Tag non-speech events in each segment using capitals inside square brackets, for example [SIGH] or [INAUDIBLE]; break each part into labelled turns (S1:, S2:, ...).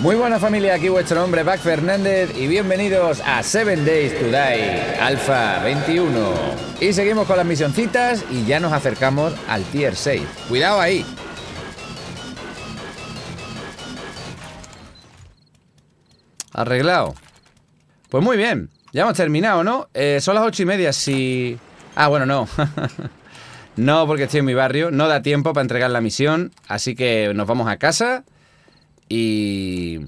S1: Muy buena familia, aquí vuestro nombre, Bac Fernández y bienvenidos a Seven Days to Die Alpha 21. Y seguimos con las misioncitas y ya nos acercamos al Tier 6. Cuidado ahí. Arreglado. Pues muy bien, ya hemos terminado, ¿no? Eh, son las ocho y media si... Ah, bueno, no. [LAUGHS] no, porque estoy en mi barrio, no da tiempo para entregar la misión, así que nos vamos a casa... Y...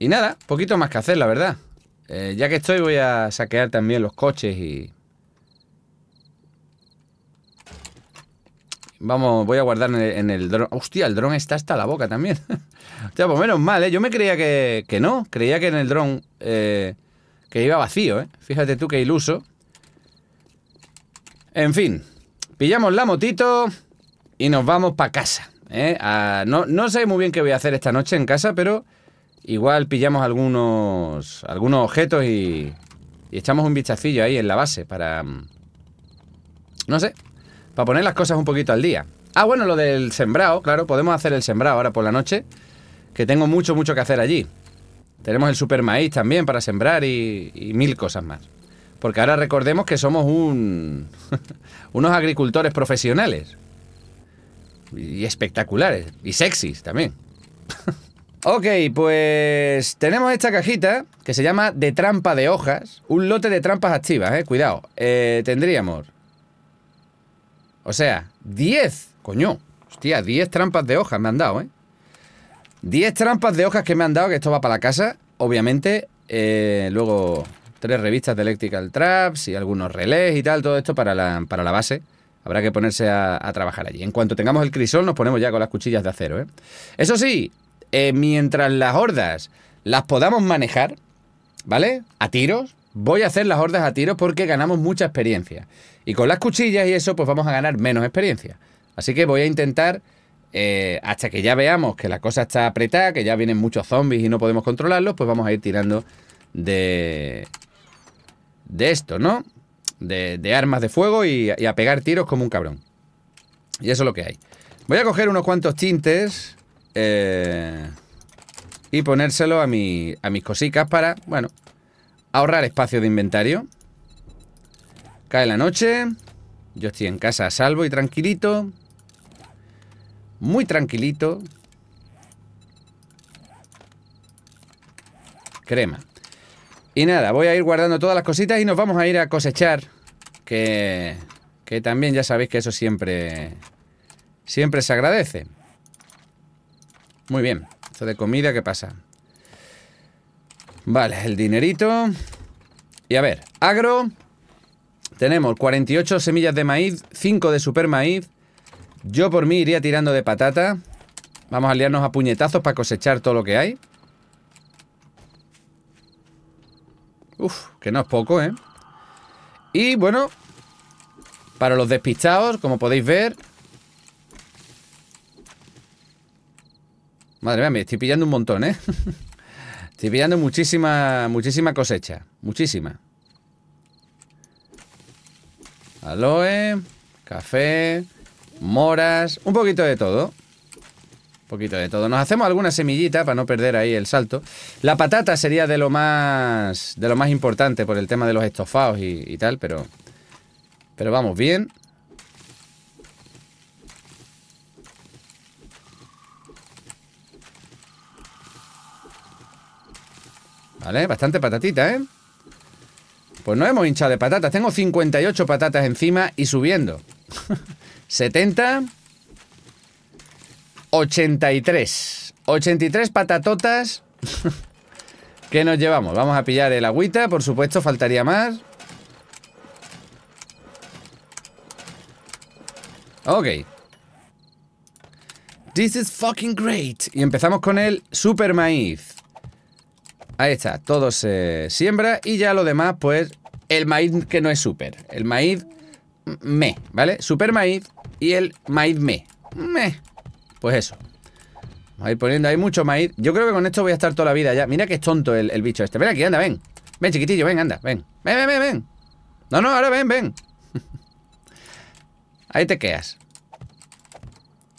S1: Y nada, poquito más que hacer, la verdad. Eh, ya que estoy voy a saquear también los coches y... Vamos, voy a guardar en el, dron. Hostia, el dron está hasta la boca también. sea, [LAUGHS] pues menos mal, ¿eh? Yo me creía que, no. Creía que en el dron... Eh, que iba vacío, ¿eh? Fíjate tú qué iluso. En fin, pillamos la motito y nos vamos para casa. ¿eh? Ah, no, sé muy bien qué voy a hacer esta noche en casa, pero igual pillamos algunos, algunos objetos y, y echamos un vistacillo ahí en la base para... Mm, no sé, para poner las cosas un poquito al día. Ah, bueno, lo del sembrado, claro, podemos hacer el sembrado ahora por la noche, que tengo mucho, mucho que hacer allí. Tenemos el super maíz también para sembrar y, mil cosas más. Porque ahora recordemos que somos un, [LAUGHS] unos agricultores profesionales. Y espectaculares. Y sexys también. [LAUGHS] ok, pues tenemos esta cajita que se llama de trampa de hojas. Un lote de trampas activas, eh. Cuidado. Eh, tendríamos... O sea, 10. Coño. Hostia, 10 trampas de hojas me han dado, eh. 10 trampas de hojas que me han dado, que esto va para la casa. Obviamente, eh, luego tres revistas de Electrical Traps y algunos relés y tal, todo esto para para la base. Habrá que ponerse a, trabajar allí. En cuanto tengamos el crisol, nos ponemos ya con las cuchillas de acero. ¿eh? Eso sí, eh, mientras las hordas las podamos manejar, ¿vale? A tiros, voy a hacer las hordas a tiros porque ganamos mucha experiencia. Y con las cuchillas y eso, pues vamos a ganar menos experiencia. Así que voy a intentar, eh, hasta que ya veamos que la cosa está apretada, que ya vienen muchos zombies y no podemos controlarlos, pues vamos a ir tirando de, de esto, ¿no? de, armas de fuego y, a pegar tiros como un cabrón. Y eso es lo que hay. Voy a coger unos cuantos tintes eh, y ponérselo a, mis cositas para, bueno, ahorrar espacio de inventario. Cae la noche. Yo estoy en casa a salvo y tranquilito. Muy tranquilito. Crema. Y nada, voy a ir guardando todas las cositas y nos vamos a ir a cosechar. Que, que también ya sabéis que eso siempre, siempre se agradece. Muy bien. Esto de comida, ¿qué pasa? Vale, el dinerito. Y a ver, agro. Tenemos 48 semillas de maíz, 5 de super maíz. Yo por mí iría tirando de patata. Vamos a liarnos a puñetazos para cosechar todo lo que hay. Uf, que no es poco, ¿eh? Y bueno, para los despistados, como podéis ver... Madre mía, me estoy pillando un montón, ¿eh? [LAUGHS] estoy pillando muchísima, muchísima cosecha. Muchísima. Aloe, café, moras, un poquito de todo poquito de todo. Nos hacemos alguna semillita para no perder ahí el salto. La patata sería de lo más, de lo más importante por el tema de los estofados y, tal, pero, pero vamos bien. Vale, bastante patatita, ¿eh? Pues no hemos hinchado de patatas. Tengo 58 patatas encima y subiendo. 70. [LAUGHS] 83. 83 patatotas. [LAUGHS] ¿Qué nos llevamos? Vamos a pillar el agüita, por supuesto, faltaría más. Ok. This is fucking great. Y empezamos con el super maíz. Ahí está, todo se siembra y ya lo demás, pues, el maíz que no es super. El maíz me, ¿vale? Super maíz y el maíz me. Me. Pues eso. Vamos a ir poniendo ahí mucho maíz. Yo creo que con esto voy a estar toda la vida ya. Mira que es tonto el, bicho este. Ven aquí, anda, ven. Ven, chiquitillo, ven, anda, ven. Ven, ven, ven, ven. No, no, ahora ven, ven. [LAUGHS] ahí te quedas.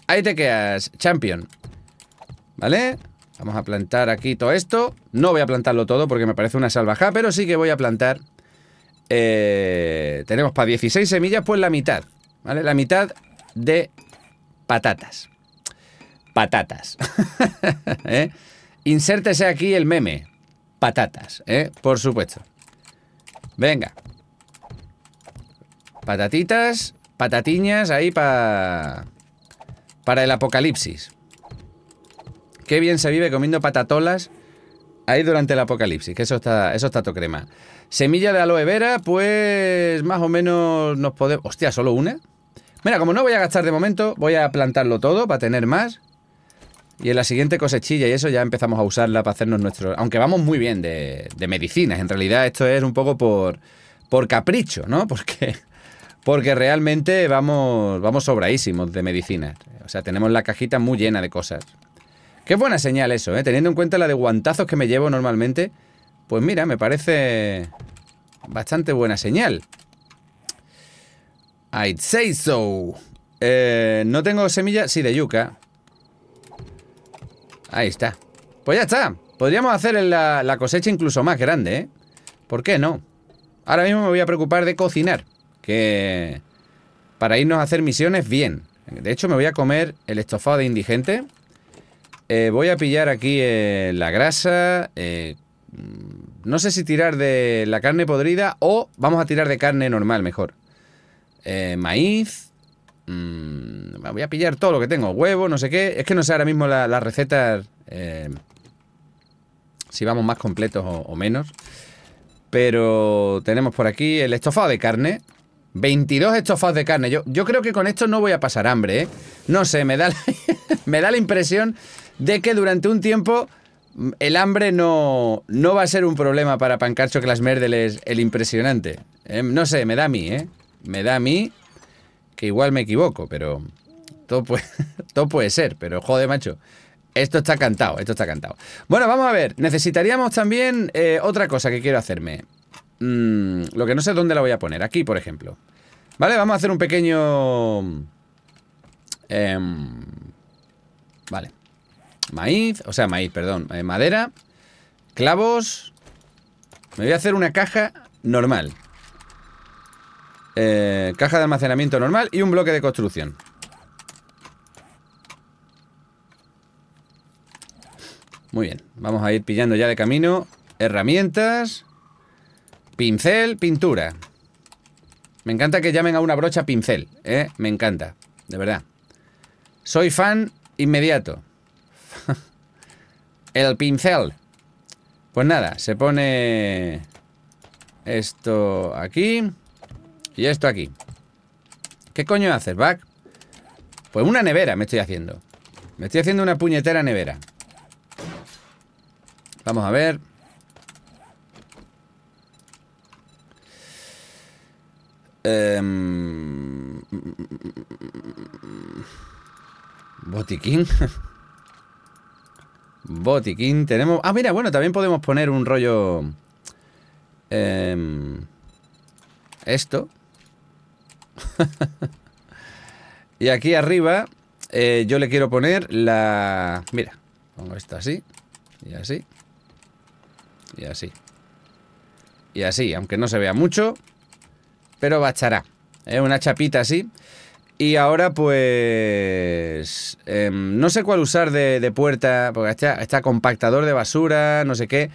S1: Ahí te quedas, champion. ¿Vale? Vamos a plantar aquí todo esto. No voy a plantarlo todo porque me parece una salvajada, pero sí que voy a plantar... Eh, tenemos para 16 semillas, pues la mitad. ¿Vale? La mitad de patatas patatas. [LAUGHS] ¿Eh? Insértese aquí el meme. Patatas, ¿eh? Por supuesto. Venga. Patatitas, patatiñas ahí para... Para el apocalipsis. Qué bien se vive comiendo patatolas ahí durante el apocalipsis, que eso está, eso está to crema. Semilla de aloe vera, pues más o menos nos podemos... Hostia, ¿solo una? Mira, como no voy a gastar de momento, voy a plantarlo todo para tener más. Y en la siguiente cosechilla y eso ya empezamos a usarla para hacernos nuestro... Aunque vamos muy bien de, medicinas, en realidad esto es un poco por, por capricho, ¿no? [LAUGHS] Porque, porque realmente vamos, vamos sobradísimos de medicinas. O sea, tenemos la cajita muy llena de cosas. Qué buena señal eso, ¿eh? Teniendo en cuenta la de guantazos que me llevo normalmente, pues mira, me parece bastante buena señal. I'd say so. Eh, no tengo semillas, sí, de yuca. Ahí está. Pues ya está. Podríamos hacer la, cosecha incluso más grande, ¿eh? ¿Por qué no? Ahora mismo me voy a preocupar de cocinar. Que... Para irnos a hacer misiones bien. De hecho, me voy a comer el estofado de indigente. Eh, voy a pillar aquí eh, la grasa. Eh, mm, no sé si tirar de la carne podrida o vamos a tirar de carne normal mejor. maíz. Mmm, voy a pillar todo lo que tengo, huevo, no sé qué. Es que no sé ahora mismo las recetas eh, si vamos más completos o, menos. Pero tenemos por aquí el estofado de carne. 22 estofados de carne. Yo, yo creo que con esto no voy a pasar hambre, ¿eh? No sé, me da la, [LAUGHS] me da la impresión de que durante un tiempo mm, el hambre no, va a ser un problema para Pancarcho Merdel es el impresionante. Em, no sé, me da a mí, ¿eh? Me da a mí que igual me equivoco, pero todo puede, [LAUGHS] todo puede ser, pero joder, macho. Esto está cantado, esto está cantado. Bueno, vamos a ver. Necesitaríamos también eh, otra cosa que quiero hacerme. Mm, lo que no sé dónde la voy a poner. Aquí, por ejemplo. Vale, vamos a hacer un pequeño... Em, vale. Maíz, o sea, maíz, perdón. Eh, madera, clavos. Me voy a hacer una caja normal. Eh, caja de almacenamiento normal y un bloque de construcción. Muy bien, vamos a ir pillando ya de camino herramientas, pincel, pintura. Me encanta que llamen a una brocha pincel, ¿eh? Me encanta, de verdad. Soy fan inmediato. [LAUGHS] El pincel. Pues nada, se pone esto aquí y esto aquí. ¿Qué coño haces, Back? Pues una nevera me estoy haciendo. Me estoy haciendo una puñetera nevera. Vamos a ver. Em, botiquín. [LAUGHS] botiquín. Tenemos... Ah, mira, bueno, también podemos poner un rollo... Em, esto. [LAUGHS] y aquí arriba eh, yo le quiero poner la... Mira, pongo esto así y así. Y así. Y así, aunque no se vea mucho, pero bastará. es ¿Eh? Una chapita así. Y ahora pues... Em, no sé cuál usar de, puerta, porque está, compactador de basura, no sé qué.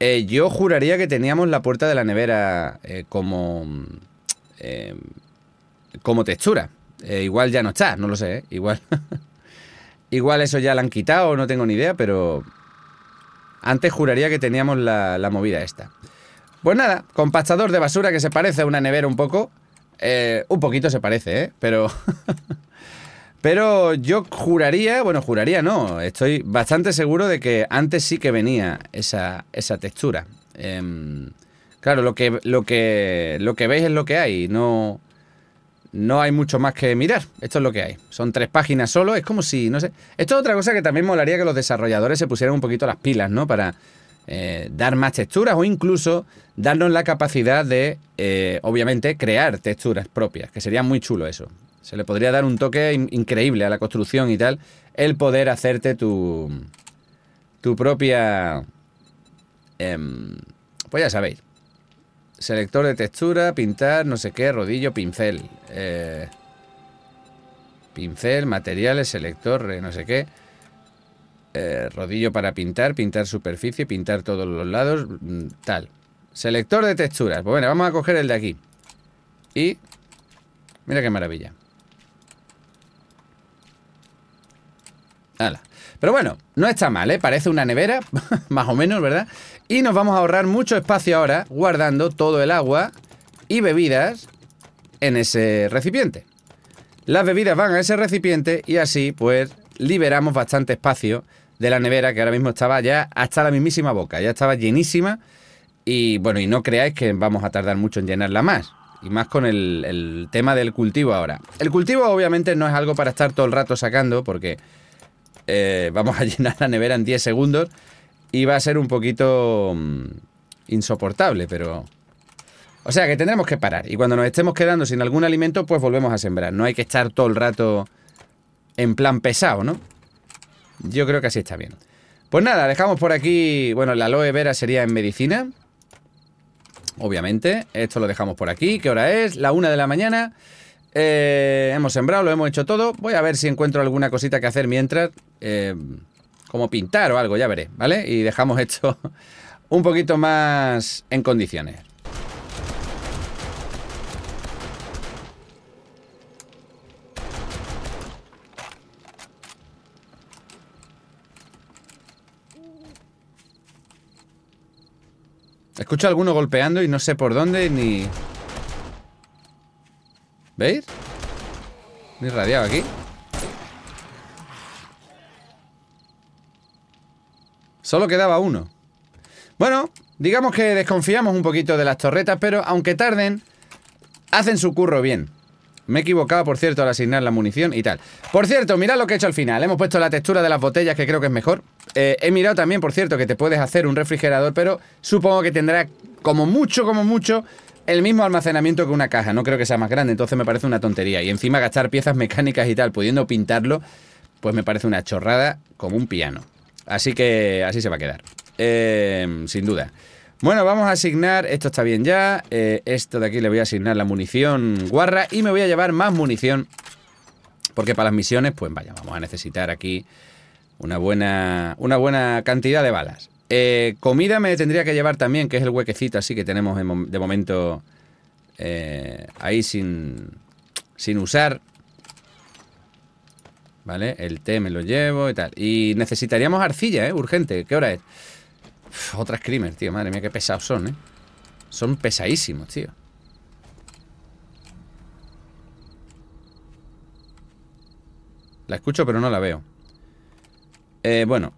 S1: Eh, yo juraría que teníamos la puerta de la nevera eh, como... Em, como textura. igual ya no está, no lo sé, igual... [LAUGHS] igual eso ya la han quitado, no tengo ni idea, pero... Antes juraría que teníamos la, movida esta. Pues nada, compactador de basura que se parece a una nevera un poco. Eh, un poquito se parece, ¿eh? Pero... [LAUGHS] Pero yo juraría, bueno, juraría no, estoy bastante seguro de que antes sí que venía esa, textura. Em, claro, lo que, lo, que, lo que veis es lo que hay, no, no hay mucho más que mirar. Esto es lo que hay. Son tres páginas solo. Es como si, no sé. Esto es otra cosa que también molaría que los desarrolladores se pusieran un poquito las pilas, ¿no? Para eh, dar más texturas o incluso darnos la capacidad de, eh, obviamente, crear texturas propias, que sería muy chulo eso. Se le podría dar un toque increíble a la construcción y tal, el poder hacerte tu, tu propia... Em, pues ya sabéis, Selector de textura, pintar, no sé qué, rodillo, pincel. Eh, pincel, materiales, selector, eh, no sé qué. Eh, rodillo para pintar, pintar superficie, pintar todos los lados, mm, tal. Selector de texturas. Pues bueno, vamos a coger el de aquí. Y... Mira qué maravilla. Pero bueno, no está mal, ¿eh? Parece una nevera, [LAUGHS] más o menos, ¿verdad? Y nos vamos a ahorrar mucho espacio ahora guardando todo el agua y bebidas en ese recipiente. Las bebidas van a ese recipiente y así pues liberamos bastante espacio de la nevera que ahora mismo estaba ya hasta la mismísima boca, ya estaba llenísima y bueno, y no creáis que vamos a tardar mucho en llenarla más. Y más con el tema del cultivo ahora. El cultivo obviamente no es algo para estar todo el rato sacando porque eh, vamos a llenar la nevera en 10 segundos y va a ser un poquito mm, insoportable, pero... O sea que tendremos que parar y cuando nos estemos quedando sin algún alimento, pues volvemos a sembrar. No hay que estar todo el rato en plan pesado, ¿no? Yo creo que así está bien. Pues nada, dejamos por aquí... Bueno, la aloe vera sería en medicina. Obviamente. Esto lo dejamos por aquí. ¿Qué hora es? La una de la mañana. Eh, hemos sembrado, lo hemos hecho todo. Voy a ver si encuentro alguna cosita que hacer mientras. Eh, como pintar o algo, ya veré, ¿vale? Y dejamos esto [LAUGHS] un poquito más en condiciones. Escucho a alguno golpeando y no sé por dónde ni... ¿Veis? Me aquí. Solo quedaba uno. Bueno, digamos que desconfiamos un poquito de las torretas, pero aunque tarden, hacen su curro bien. Me he equivocado, por cierto, al asignar la munición y tal. Por cierto, mirad lo que he hecho al final. Hemos puesto la textura de las botellas, que creo que es mejor. Eh, he mirado también, por cierto, que te puedes hacer un refrigerador, pero supongo que tendrá como mucho, como mucho, el mismo almacenamiento que una caja, no creo que sea más grande, entonces me parece una tontería. Y encima gastar piezas mecánicas y tal, pudiendo pintarlo, pues me parece una chorrada como un piano. Así que así se va a quedar, em, sin duda. Bueno, vamos a asignar, esto está bien ya, eh, esto de aquí le voy a asignar la munición guarra y me voy a llevar más munición, porque para las misiones, pues vaya, vamos a necesitar aquí una buena, una buena cantidad de balas. Eh, comida me tendría que llevar también, que es el huequecito así que tenemos de momento eh, ahí sin, sin usar. ¿Vale? El té me lo llevo y tal. Y necesitaríamos arcilla, ¿eh? Urgente. ¿Qué hora es? Otras otra tío. Madre mía, que pesados son, ¿eh? Son pesadísimos, tío. La escucho, pero no la veo. Eh, bueno,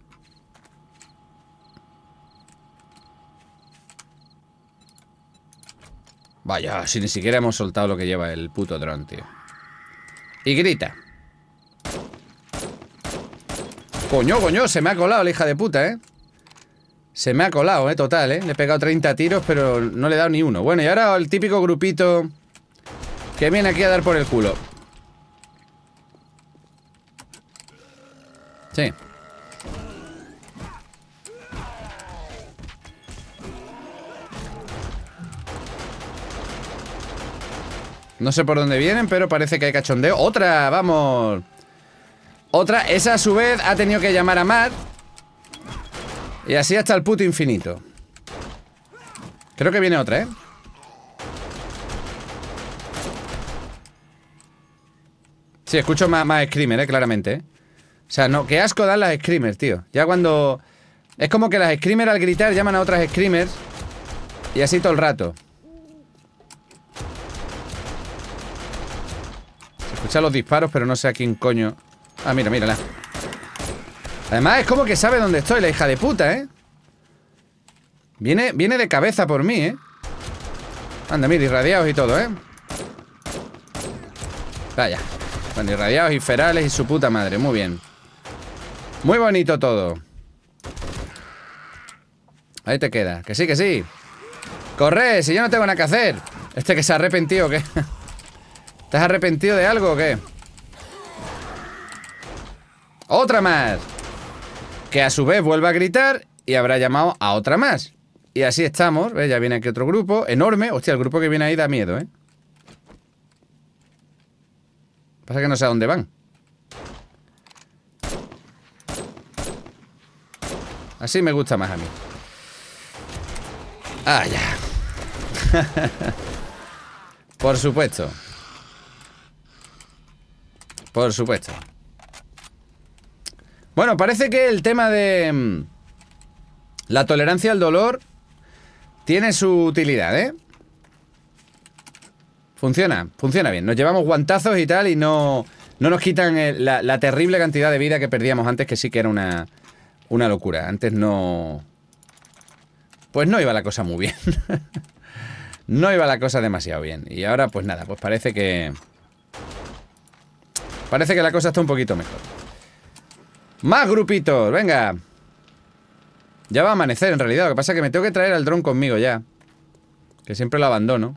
S1: Vaya, si ni siquiera hemos soltado lo que lleva el puto dron, tío. Y grita. Coño, coño, se me ha colado la hija de puta, ¿eh? Se me ha colado, ¿eh? Total, ¿eh? Le he pegado 30 tiros, pero no le he dado ni uno. Bueno, y ahora el típico grupito que viene aquí a dar por el culo. Sí. No sé por dónde vienen, pero parece que hay cachondeo. ¡Otra! ¡Vamos! Otra, esa a su vez ha tenido que llamar a Matt Y así hasta el puto infinito Creo que viene otra, ¿eh? Sí, escucho más, screamers, ¿eh? Claramente, ¿eh? O sea, no, qué asco dan las screamers, tío Ya cuando... Es como que las screamers al gritar llaman a otras screamers Y así todo el rato Echar los disparos, pero no sé a quién coño. Ah, mira, mírala. Además, es como que sabe dónde estoy, la hija de puta, ¿eh? Viene, viene de cabeza por mí, ¿eh? Anda, mira, irradiados y todo, ¿eh? Vaya. Bueno, irradiados y ferales y su puta madre. Muy bien. Muy bonito todo. Ahí te queda. Que sí, que sí. Corre, si yo no tengo nada que hacer. Este que se ha arrepentido, ¿qué? [LAUGHS] has arrepentido de algo o qué? ¡Otra más! Que a su vez vuelva a gritar y habrá llamado a otra más. Y así estamos, ¿ves? Ya viene aquí otro grupo, enorme. Hostia, el grupo que viene ahí da miedo, ¿eh? Pasa que no sé a dónde van. Así me gusta más a mí. Ah, ya. [LAUGHS] Por supuesto. Por supuesto. Bueno, parece que el tema de mm, la tolerancia al dolor tiene su utilidad, ¿eh? Funciona, funciona bien. Nos llevamos guantazos y tal y no, no nos quitan eh, la, terrible cantidad de vida que perdíamos antes, que sí que era una, una locura. Antes no... Pues no iba la cosa muy bien. [LAUGHS] no iba la cosa demasiado bien. Y ahora pues nada, pues parece que... Parece que la cosa está un poquito mejor. ¡Más grupitos! ¡Venga! Ya va a amanecer, en realidad. Lo que pasa es que me tengo que traer al dron conmigo ya. Que siempre lo abandono.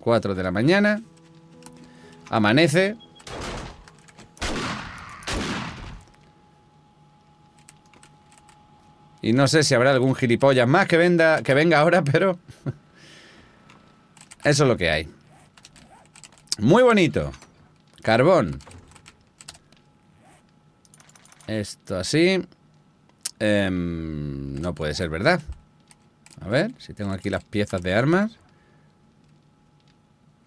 S1: Cuatro de la mañana. Amanece. Y no sé si habrá algún gilipollas más que, venda, que venga ahora, pero... Eso es lo que hay. Muy bonito. Carbón. Esto así. Em, no puede ser, ¿verdad? A ver, si tengo aquí las piezas de armas.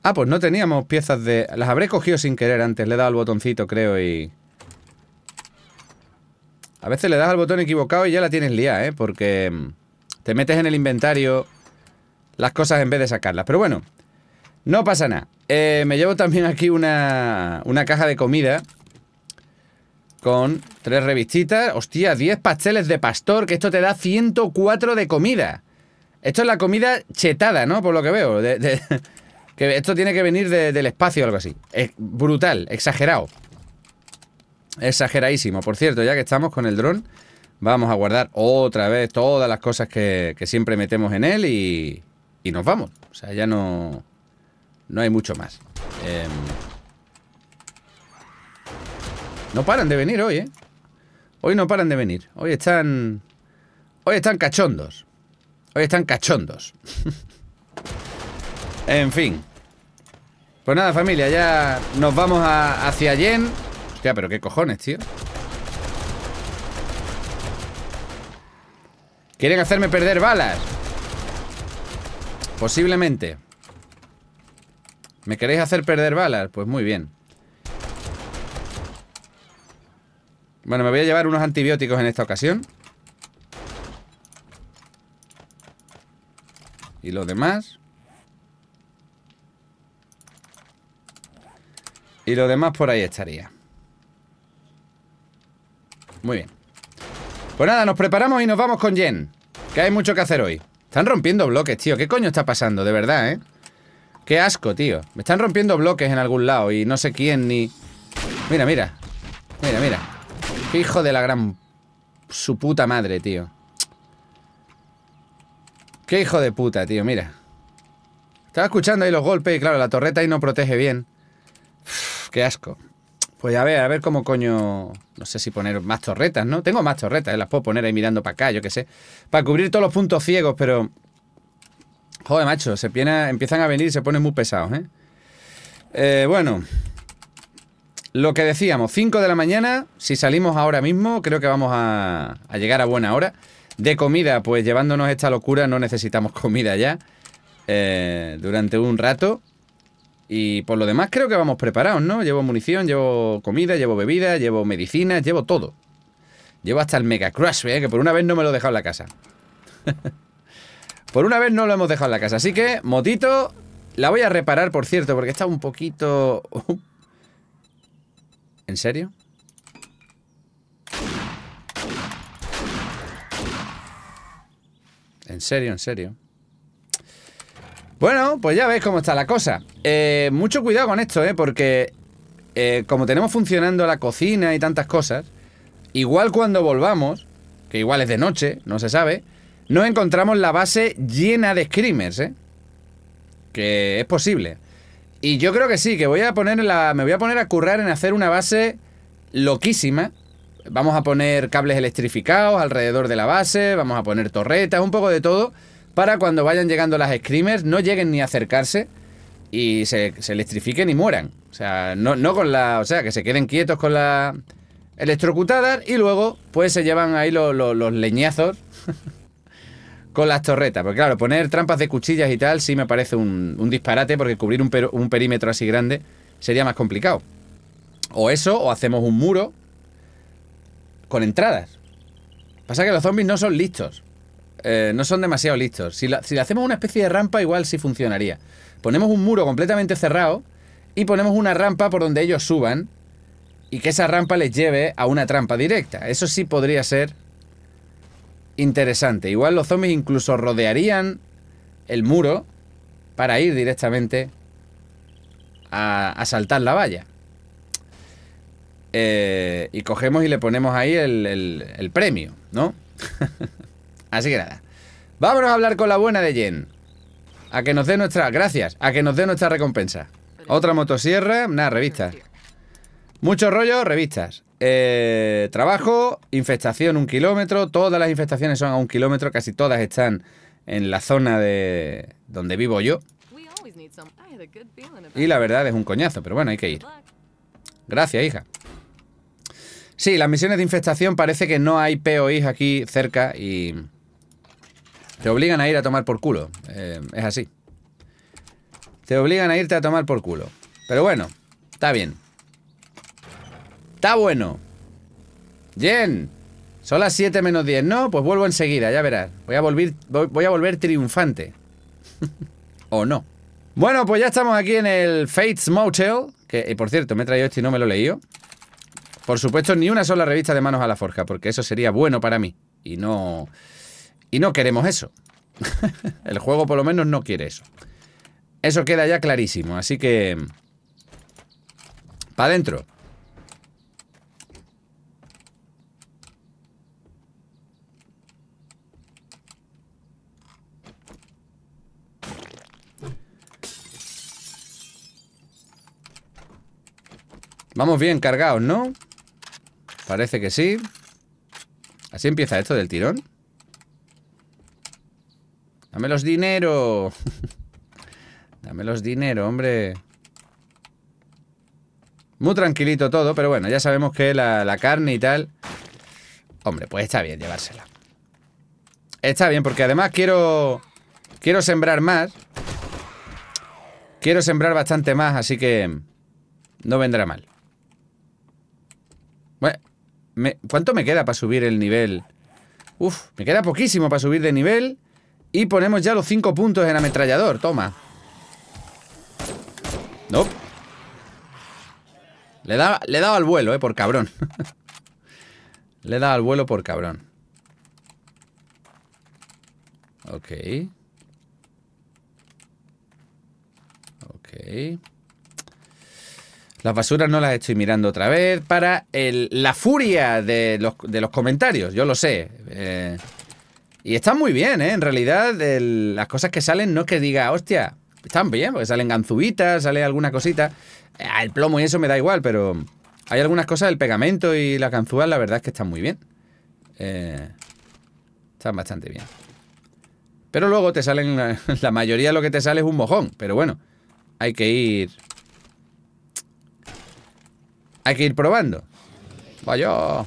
S1: Ah, pues no teníamos piezas de... Las habré cogido sin querer antes. Le he dado al botoncito, creo, y... A veces le das al botón equivocado y ya la tienes liada, ¿eh? Porque mm, te metes en el inventario las cosas en vez de sacarlas. Pero bueno, no pasa nada. Eh, me llevo también aquí una, caja de comida con tres revistitas. Hostia, 10 pasteles de pastor, que esto te da 104 de comida. Esto es la comida chetada, ¿no? Por lo que veo. [LAUGHS] que esto tiene que venir del espacio o algo así. Es brutal, exagerado. Exageradísimo. Por cierto, ya que estamos con el dron, vamos a guardar otra vez todas las cosas que, siempre metemos en él y, nos vamos. O sea, ya no, no hay mucho más. Em, no paran de venir hoy, ¿eh? Hoy no paran de venir. Hoy están... Hoy están cachondos. Hoy están cachondos. [LAUGHS] en fin. Pues nada, familia, ya nos vamos hacia Yen. Hostia, pero qué cojones, tío. ¿Quieren hacerme perder balas? Posiblemente. ¿Me queréis hacer perder balas? Pues muy bien. Bueno, me voy a llevar unos antibióticos en esta ocasión. Y lo demás... Y lo demás por ahí estaría. Muy bien. Pues nada, nos preparamos y nos vamos con Jen. Que hay mucho que hacer hoy. Están rompiendo bloques, tío. ¿Qué coño está pasando? De verdad, ¿eh? Qué asco, tío. Me están rompiendo bloques en algún lado y no sé quién ni... Mira, mira. Mira, mira. hijo de la gran... Su puta madre, tío. Qué hijo de puta, tío. Mira. Estaba escuchando ahí los golpes y claro, la torreta ahí no protege bien. qué asco. Pues a ver, a ver cómo coño. No sé si poner más torretas, ¿no? Tengo más torretas, ¿eh? las puedo poner ahí mirando para acá, yo qué sé. Para cubrir todos los puntos ciegos, pero. Joder, macho, se empiezan a venir y se ponen muy pesados, ¿eh? eh bueno. Lo que decíamos, 5 de la mañana, si salimos ahora mismo, creo que vamos a, llegar a buena hora. De comida, pues llevándonos esta locura no necesitamos [LAUGHS] comida ya. Eh, durante un rato. Y por lo demás creo que vamos preparados, ¿no? Llevo munición, llevo comida, llevo bebida, llevo medicina, llevo todo. Llevo hasta el Mega Crush, ¿eh? que por una vez no me lo he dejado en la casa. [LAUGHS] por una vez no lo hemos dejado en la casa. Así que, motito, la voy a reparar, por cierto, porque está un poquito... Uh. ¿En serio? En serio, en serio. Bueno, pues ya veis cómo está la cosa. Eh, mucho cuidado con esto, ¿eh? Porque eh, como tenemos funcionando la cocina y tantas cosas, igual cuando volvamos, que igual es de noche, no se sabe, no encontramos la base llena de screamers, ¿eh? Que es posible. Y yo creo que sí, que voy a poner la, me voy a poner a currar en hacer una base loquísima. Vamos a poner cables electrificados alrededor de la base, vamos a poner torretas, un poco de todo para cuando vayan llegando las screamers no lleguen ni a acercarse y se, electrifiquen y mueran. O sea, no, con la. O sea, que se queden quietos con la electrocutadas y luego pues se llevan ahí los, leñazos [LAUGHS] con las torretas. Porque claro, poner trampas de cuchillas y tal sí me parece un, disparate porque cubrir un, un, perímetro así grande sería más complicado. O eso, o hacemos un muro con entradas. Pasa que los zombies no son listos. Eh, no son demasiado listos. Si, le hacemos una especie de rampa, igual sí funcionaría. Ponemos un muro completamente cerrado y ponemos una rampa por donde ellos suban y que esa rampa les lleve a una trampa directa. Eso sí podría ser interesante. Igual los zombies incluso rodearían el muro para ir directamente a, saltar la valla. Eh, y cogemos y le ponemos ahí el, el, el premio, ¿no? [LAUGHS] Así que nada. Vámonos a hablar con la buena de Jen. A que nos dé nuestra... Gracias. A que nos dé nuestra recompensa. Otra motosierra. Nada, revistas. Mucho rollo, revistas. Eh, trabajo, infestación un kilómetro. Todas las infestaciones son a un kilómetro. Casi todas están en la zona de donde vivo yo. Y la verdad es un coñazo, pero bueno, hay que ir. Gracias, hija. Sí, las misiones de infestación parece que no hay POIs aquí cerca y te obligan a ir a tomar por culo. Eh, es así. Te obligan a irte a tomar por culo. Pero bueno, está bien. Está bueno. Bien. son las 7 menos 10. No, pues vuelvo enseguida, ya verás. Voy a, volver, voy a volver triunfante. [LAUGHS] o no. Bueno, pues ya estamos aquí en el Fates Motel. Que, y eh, por cierto, me he traído este y no me lo he leído. Por supuesto, ni una sola revista de manos a la forja, porque eso sería bueno para mí. Y no... Y no queremos eso. [LAUGHS] el juego por lo menos no quiere eso. Eso queda ya clarísimo, así que... Para adentro. Vamos bien cargados, ¿no? Parece que sí. Así empieza esto del tirón. Dame los dinero. Dame los dinero, hombre. Muy tranquilito todo, pero bueno, ya sabemos que la, carne y tal... Hombre, pues está bien llevársela. Está bien, porque además quiero... Quiero sembrar más. Quiero sembrar bastante más, así que... No vendrá mal. Bueno, ¿cuánto me queda para subir el nivel? Uf, me queda poquísimo para subir de nivel. Y ponemos ya los cinco puntos en ametrallador. Toma. No. Nope. Le, da, le he dado al vuelo, eh, por cabrón. [LAUGHS] le he dado al vuelo por cabrón. Ok. Ok. Las basuras no las estoy mirando otra vez para el, la furia de los, de los comentarios. Yo lo sé. Eh, y están muy bien, ¿eh? En realidad, las cosas que salen no es que diga, hostia, están bien, porque salen ganzubitas, sale alguna cosita. Ah, el plomo y eso me da igual, pero hay algunas cosas, el pegamento y la ganzúa, la verdad es que están muy bien. Eh, están bastante bien. Pero luego te salen, [LAUGHS] la, mayoría de lo que te sale es un mojón, pero bueno, hay que ir... Hay que ir probando. Vaya.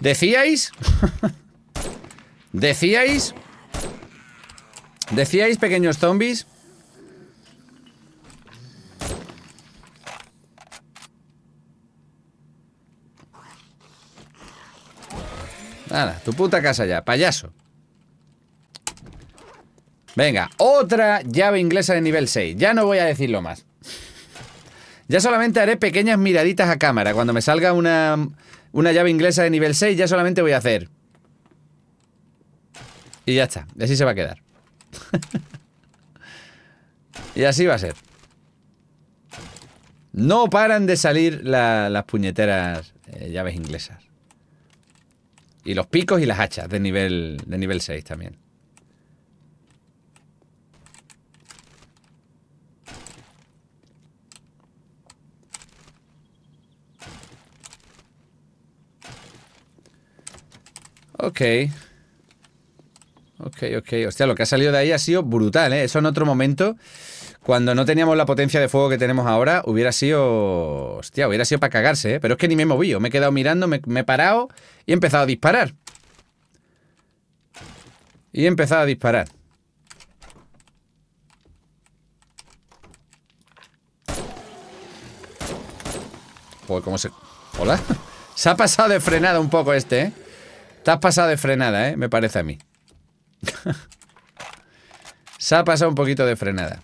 S1: ¿Decíais? ¿Decíais? ¿Decíais, pequeños zombies? Nada, tu puta casa ya, payaso. Venga, otra llave inglesa de nivel 6. Ya no voy a decirlo más. Ya solamente haré pequeñas miraditas a cámara. Cuando me salga una, una llave inglesa de nivel 6, ya solamente voy a hacer. Y ya está. Y así se va a quedar. [LAUGHS] y así va a ser. No paran de salir las puñeteras eh, llaves inglesas. Y los picos y las hachas de nivel, de nivel 6 también. Ok. Ok, ok. Hostia, lo que ha salido de ahí ha sido brutal, ¿eh? Eso en otro momento, cuando no teníamos la potencia de fuego que tenemos ahora, hubiera sido... Hostia, hubiera sido para cagarse, ¿eh? Pero es que ni me he movido. Me he quedado mirando, me, he parado y he empezado a disparar. Y he empezado a disparar. Pues cómo se... ¿Hola? [LAUGHS] Se ha pasado de frenado un poco este, ¿eh? Estás pasado de frenada, ¿eh? Me parece a mí. [LAUGHS] Se ha pasado un poquito de frenada.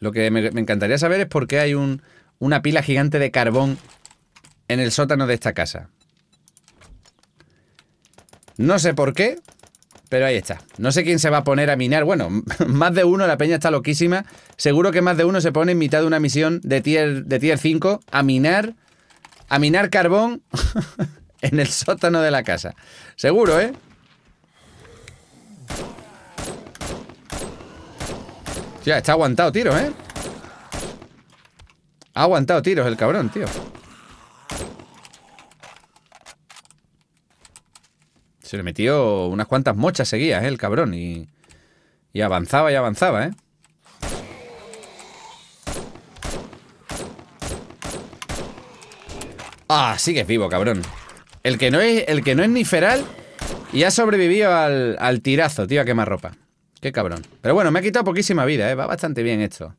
S1: Lo que me, encantaría saber es por qué hay un, una pila gigante de carbón en el sótano de esta casa. No sé por qué, pero ahí está. No sé quién se va a poner a minar. Bueno, [LAUGHS] más de uno, la peña está loquísima. Seguro que más de uno se pone en mitad de una misión de tier, de tier 5 a minar, a minar carbón [LAUGHS] en el sótano de la casa. Seguro, ¿eh? Ya, está aguantado tiros, ¿eh? Ha aguantado tiros el cabrón, tío. Se le metió unas cuantas mochas seguidas, ¿eh? El cabrón. Y, avanzaba y avanzaba, ¿eh? Ah, sigue vivo, cabrón. El que no es, el que no es ni feral y ha sobrevivido al, tirazo, tío, a quemar ropa. Qué cabrón. Pero bueno, me ha quitado poquísima vida, ¿eh? Va bastante bien esto.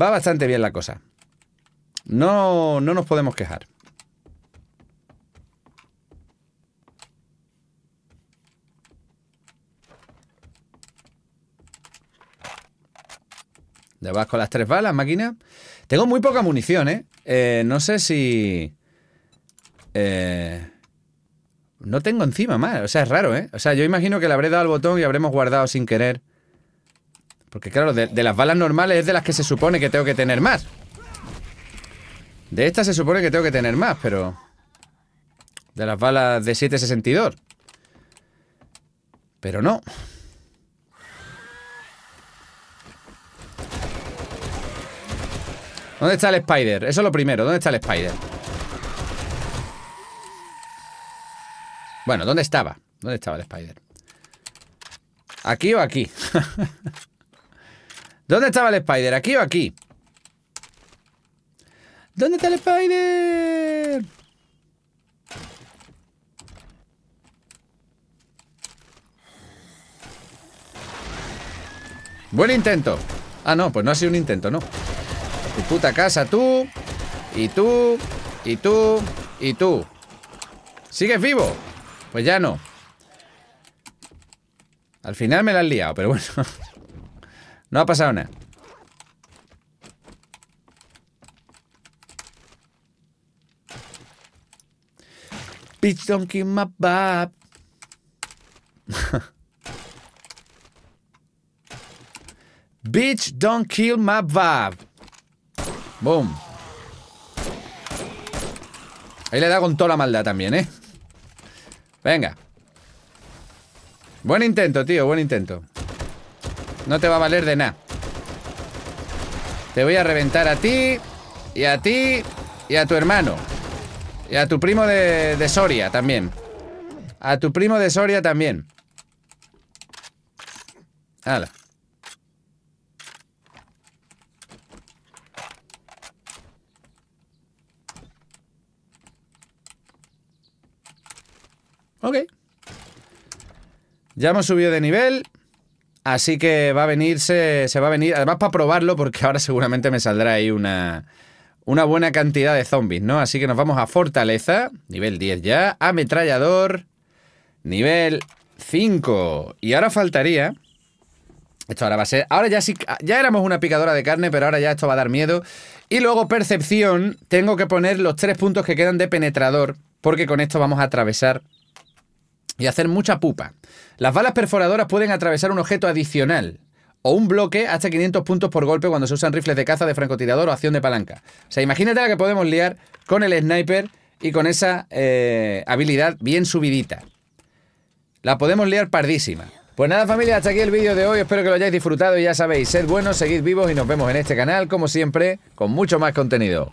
S1: Va bastante bien la cosa. No, no nos podemos quejar. debajo vas con las tres balas, máquina. Tengo muy poca munición, ¿eh? eh no sé si... Eh, no tengo encima más. O sea, es raro, ¿eh? O sea, yo imagino que le habré dado al botón y habremos guardado sin querer. Porque claro, de, de, las balas normales es de las que se supone que tengo que tener más. De estas se supone que tengo que tener más, pero... De las balas de 7.62. Pero no. ¿Dónde está el Spider? Eso es lo primero. ¿Dónde está el Spider? Bueno, ¿dónde estaba? ¿Dónde estaba el Spider? ¿Aquí o aquí? [LAUGHS] ¿Dónde estaba el Spider? ¿Aquí o aquí? ¿Dónde está el Spider? Buen intento. Ah, no, pues no ha sido un intento, no. Tu puta casa, tú. Y tú. Y tú. Y tú. ¿Sigues vivo? Pues ya no. Al final me la han liado, pero bueno. [LAUGHS] no ha pasado nada. Bitch, don't kill my bab [LAUGHS] Bitch, don't kill my vibe. Boom. Ahí le da con toda la maldad también, ¿eh? Venga. Buen intento, tío, buen intento. No te va a valer de nada. Te voy a reventar a ti, y a ti, y a tu hermano. Y a tu primo de, Soria también. A tu primo de Soria también. Hala. Ya hemos subido de nivel. Así que va a venir, se va a venir, además para probarlo, porque ahora seguramente me saldrá ahí una, una buena cantidad de zombies, ¿no? Así que nos vamos a Fortaleza, nivel 10 ya, ametrallador, nivel 5. Y ahora faltaría... Esto ahora va a ser... Ahora ya sí... Ya éramos una picadora de carne, pero ahora ya esto va a dar miedo. Y luego percepción, tengo que poner los tres puntos que quedan de penetrador, porque con esto vamos a atravesar y hacer mucha pupa. Las balas perforadoras pueden atravesar un objeto adicional o un bloque hasta 500 puntos por golpe cuando se usan rifles de caza, de francotirador o acción de palanca. O sea, imagínate la que podemos liar con el sniper y con esa eh, habilidad bien subidita. La podemos liar pardísima. Pues nada familia, hasta aquí el vídeo de hoy, espero que lo hayáis disfrutado y ya sabéis, sed buenos, seguid vivos y nos vemos en este canal, como siempre, con mucho más contenido.